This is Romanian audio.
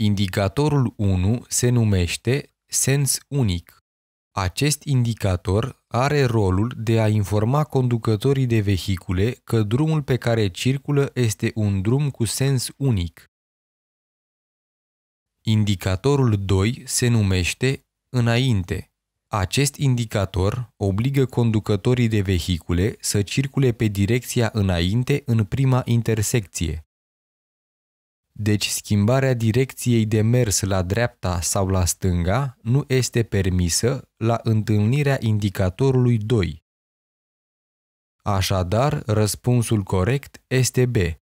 Indicatorul 1 se numește sens unic. Acest indicator are rolul de a informa conducătorii de vehicule că drumul pe care circulă este un drum cu sens unic. Indicatorul 2 se numește înainte. Acest indicator obligă conducătorii de vehicule să circule pe direcția înainte în prima intersecție. Deci schimbarea direcției de mers la dreapta sau la stânga nu este permisă la întâlnirea indicatorului 2. Așadar, răspunsul corect este B.